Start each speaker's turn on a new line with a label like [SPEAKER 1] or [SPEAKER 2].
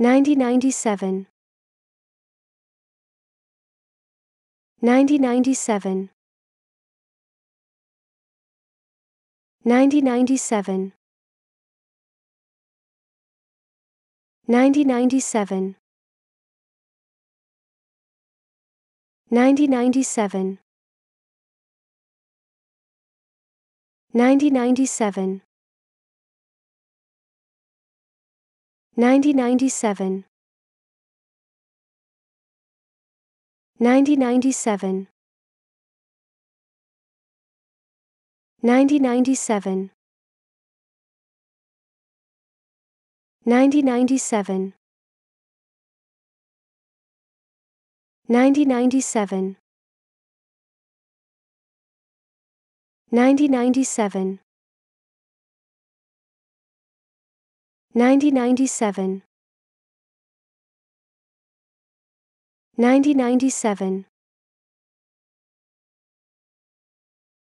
[SPEAKER 1] 9097 9097 9097 9097 9097 9097 9097 9097 9097 9097 9097 9097 9097 9097